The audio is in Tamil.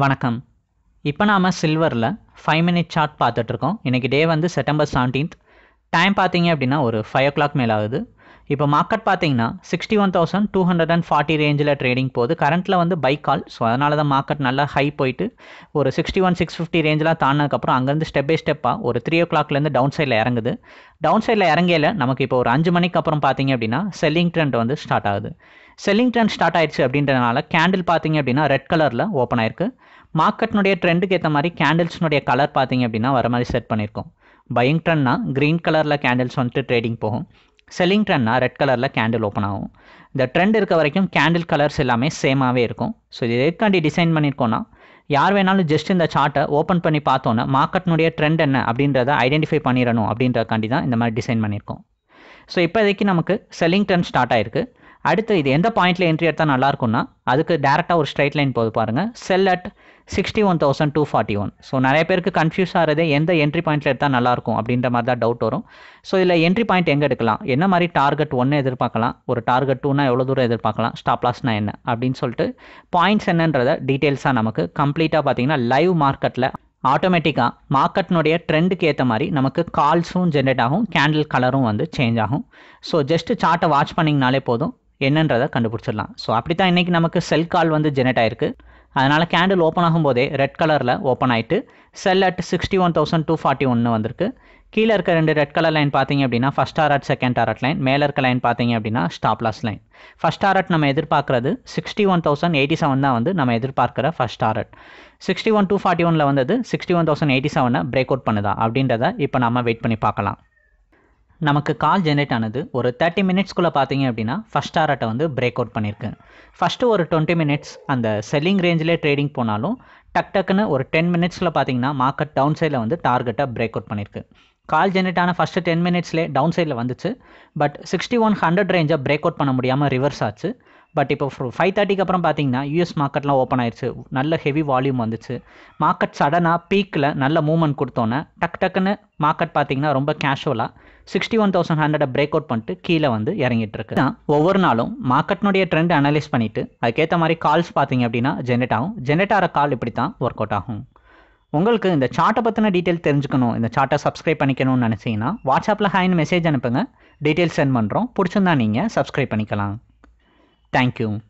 வணக்கம் இப்போ நாம் சில்வரில் ஃபைவ் மினிட் சார்ட் பார்த்துட்ருக்கோம் இன்றைக்கி டே வந்து செப்டம்பர் செவன்டீன்த் டைம் பார்த்தீங்க அப்படின்னா ஒரு ஃபைவ் ஓ கிளாக் மேலாகுது ஆகுது இப்போ மார்க்கெட் பார்த்தீங்கன்னா sixty one thousand two hundred and forty ரேஞ்சில் ட்ரேடிங் போகுது கரண்ட்டில் வந்து பை கால் ஸோ அதனால தான் மார்க்கெட் நல்லா ஹை போயிட்டு ஒரு சிக்ஸ்டி ஒன் சிக்ஸ் ஃபிஃப்டி ரேஞ்செலாம் தாண்டினதுக்கப்புறம் அங்கேருந்து ஸ்டெப் பை ஸ்டெப்பாக ஒரு த்ரீ ஓ கிளாக்லேருந்து டவுன் சைடில் இறங்குது டவுன் சைடில் இறங்கையில் நமக்கு இப்போ ஒரு அஞ்சு மணிக்கு அப்புறம் பார்த்தீங்க அப்படின்னா செல்லிங் ட்ரெண்ட் வந்து ஸ்டார்ட் ஆகுது செல்லிங் ட்ரெண்ட் ஸ்டார்ட் ஆயிடுச்சு அப்படின்றனால கேண்டில் பார்த்தீங்க அப்படின்னா ரெட் கலரில் ஓப்பன் ஆயிருக்கு மார்க்கெட்னுடைய ட்ரெண்டுக்கு ஏற்ற மாதிரி கேண்டில்ஸ்னுடைய கலர் பார்த்தீங்க அப்படின்னா வர மாதிரி செட் பண்ணியிருக்கோம் பையிங் ட்ரெண்ட்னா க்ரீன் கலரில் கேண்டில்ஸ் வந்துட்டு ட்ரேடிங் போகும் செல்லிங் ட்ரெண்ட்னா ரெட் கலரில் கேண்டில் ஓப்பன் ஆகும் இந்த ட்ரெண்ட் இருக்க வரைக்கும் கேண்டில் கலர்ஸ் எல்லாமே சேமாகவே இருக்கும் ஸோ இது எதுக்காண்டி டிசைன் பண்ணியிருக்கோன்னா யார் வேணாலும் ஜஸ்ட் இந்த சார்ட்டை ஓப்பன் பண்ணி பார்த்தோன்னே மார்க்கெட்னுடைய ட்ரெண்ட் என்ன அப்படின்றத ஐடென்டிஃபை பண்ணிடணும் அப்படின்றக்காண்டி தான் இந்த மாதிரி டிசைன் பண்ணியிருக்கோம் ஸோ இப்போதைக்கு நமக்கு செல்லிங் ட்ரெண்ட் ஸ்டார்ட் ஆயிருக்கு அடுத்து இது எந்த பாயிண்ட்ல என்ட்ரி எடுத்தால் இருக்கும்னா அதுக்கு டேரெக்டாக ஒரு ஸ்ட்ரைட் லைன் போது பாருங்கள் sell at sixty one thousand two forty one so நிறைய பேருக்கு கன்ஃபியூஸ் ஆகிறதே எந்த என்ட்ரி பாயிண்ட்டில் எடுத்தால் நல்லாயிருக்கும் அப்படின்ற மாதிரி தான் டவுட் வரும் ஸோ இதில் என்ட்ரி பாயிண்ட் எங்கே எடுக்கலாம் என்ன மாதிரி டார்கெட் ஒன்று எதிர்பார்க்கலாம் ஒரு டார்கெட் டூனா எவ்வளோ தூரம் எதிர்பார்க்கலாம் ஸ்டாப் லாஸ்னா என்ன அப்படின்னு சொல்லிட்டு பாயிண்ட்ஸ் என்னன்றத டீட்டெயில்ஸாக நமக்கு கம்ப்ளீட்டாக பார்த்தீங்கன்னா லைவ் மார்க்கெட்டில் ஆட்டோமேட்டிக்காக மார்க்கெட்னுடைய ட்ரெண்டுக்கு ஏற்ற மாதிரி நமக்கு கால்ஸும் ஜென்ரேட் ஆகும் கேண்டில் கலரும் வந்து சேஞ்ச் ஆகும் ஸோ ஜஸ்ட்டு சார்ட்டை வாட்ச் பண்ணிங்கனாலே போதும் என்னன்றதை கண்டுபிடிச்சிடலாம் ஸோ அப்படி தான் இன்றைக்கி நமக்கு செல் கால் வந்து ஜெனரேட் ஆயிருக்கு அதனால் கேண்டில் ஓப்பன் ஆகும்போதே ரெட் கலரில் ஓப்பன் ஆகிட்டு sell at sixty one thousand two forty ஒன்று வந்திருக்கு கீழே இருக்க ரெண்டு ரெட் கலர் லைன் பார்த்தீங்க அப்படின்னா first art second art line மேலே இருக்க லைன் பார்த்தீங்க அப்படின்னா stop loss line first art நம்ம எதிர்பார்க்குறது sixty one thousand eighty seven தான் வந்து நம்ம எதிர்பார்க்குற first art sixty one two forty ஒனில் வந்தது சிக்ஸ்டி ஒன் தௌசண்ட் எயிட்டி செவனை பிரேக் அவுட் பண்ணுதா அப்படின்றத இப்போ நம்ம வெயிட் பண்ணி பார்க்கலாம் நமக்கு கால் ஜென்ரேட் ஆனது ஒரு தேர்ட்டி மினிட்ஸ்க்குள்ளே பார்த்தீங்க அப்படின்னா ஃபஸ்ட் டாரட்டை வந்து பிரேக் அவுட் பண்ணியிருக்கு ஃபஸ்ட்டு ஒரு டுவெண்ட்டி மினிட்ஸ் அந்த செல்லிங் ரேஞ்சிலே ட்ரேடிங் போனாலும் டக் டக்குன்னு ஒரு டென் மினிட்ஸில் பார்த்தீங்கன்னா மார்க்கெட் டவுன் சைடில் வந்து டார்கெட்டாக பிரேக் அவுட் பண்ணியிருக்கு கால் ஜென்ரேட் ஆன ஃபஸ்ட்டு டென் மினிட்ஸ்லேயே டவுன் சைடில் வந்துச்சு பட் சிக்ஸ்டி ஒன் ஹண்ட்ரட் ரேஞ்சாக பிரேக் அவுட் பண்ண முடியாமல் ரிவர்ஸ் ஆச்சு பட் இப்போ ஃபைவ் தேர்ட்டிக்கு அப்புறம் பார்த்தீங்கன்னா யூஎஸ் மார்க்கெட்லாம் ஓப்பன் ஆயிடுச்சு நல்ல ஹெவி வால்யூம் வந்துச்சு மார்க்கெட் சடனாக பீக்கில் நல்ல மூவ்மெண்ட் கொடுத்தோன்னே டக் டக்குன்னு மார்க்கெட் பார்த்தீங்கன்னா ரொம்ப கேஷுவலாக சிக்ஸ்டி ஒன் தௌசண்ட் ஹண்ட்ரடை பிரேக் அவுட் பண்ணிட்டு கீழே வந்து இறங்கிட்டு இருக்கு ஒவ்வொரு நாளும் மார்க்கெட்னுடைய ட்ரெண்ட் அனலைஸ் பண்ணிட்டு அதுக்கேற்ற மாதிரி கால்ஸ் பார்த்தீங்க அப்படின்னா ஜென்ரேட் ஆகும் ஜென்ரேட் ஆகிற கால் இப்படி தான் ஒர்க் அவுட் ஆகும் உங்களுக்கு இந்த சார்ட்டை பற்றின டீட்டெயில் தெரிஞ்சுக்கணும் இந்த சார்ட்டை சப்ஸ்கிரைப் பண்ணிக்கணும்னு நினச்சிங்கன்னா வாட்ஸ்அப்பில் ஹாய்னு மெசேஜ் அனுப்புங்க டீட்டெயில் சென்ட் பண்ணுறோம் பிடிச்சிருந்தா நீங்கள் சப்ஸ்கிரைப் பண்ணிக்கலாம் Thank you.